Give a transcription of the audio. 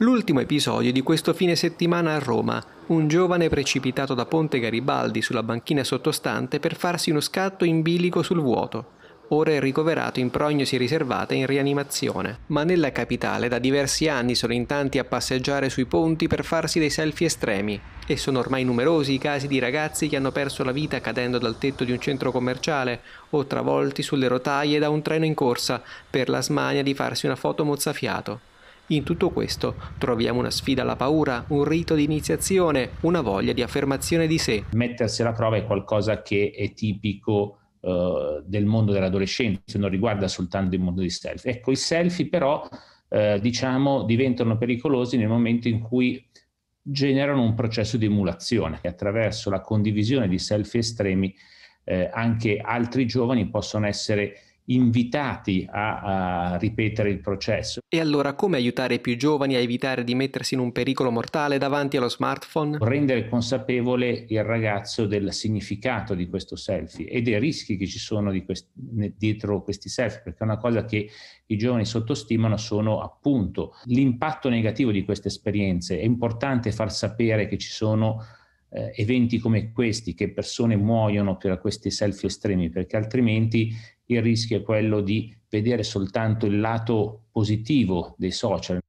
L'ultimo episodio di questo fine settimana a Roma, un giovane precipitato da Ponte Garibaldi sulla banchina sottostante per farsi uno scatto in bilico sul vuoto. Ora è ricoverato in prognosi riservata in rianimazione. Ma nella capitale da diversi anni sono in tanti a passeggiare sui ponti per farsi dei selfie estremi e sono ormai numerosi i casi di ragazzi che hanno perso la vita cadendo dal tetto di un centro commerciale o travolti sulle rotaie da un treno in corsa per la smania di farsi una foto mozzafiato. In tutto questo troviamo una sfida alla paura, un rito di iniziazione, una voglia di affermazione di sé. Mettersi alla prova è qualcosa che è tipico eh, del mondo dell'adolescenza, non riguarda soltanto il mondo di selfie. Ecco, i selfie però eh, diciamo diventano pericolosi nel momento in cui generano un processo di emulazione e attraverso la condivisione di selfie estremi eh, anche altri giovani possono essere invitati a, a, ripetere il processo. E allora come aiutare i più giovani a evitare di mettersi in un pericolo mortale davanti allo smartphone? Rendere consapevole il ragazzo del significato di questo selfie e dei rischi che ci sono quest- dietro questi selfie, perché una cosa che i giovani sottostimano sono appunto l'impatto negativo di queste esperienze. È importante far sapere che ci sono eh, eventi come questi, che persone muoiono per questi selfie estremi, perché altrimenti il rischio è quello di vedere soltanto il lato positivo dei social,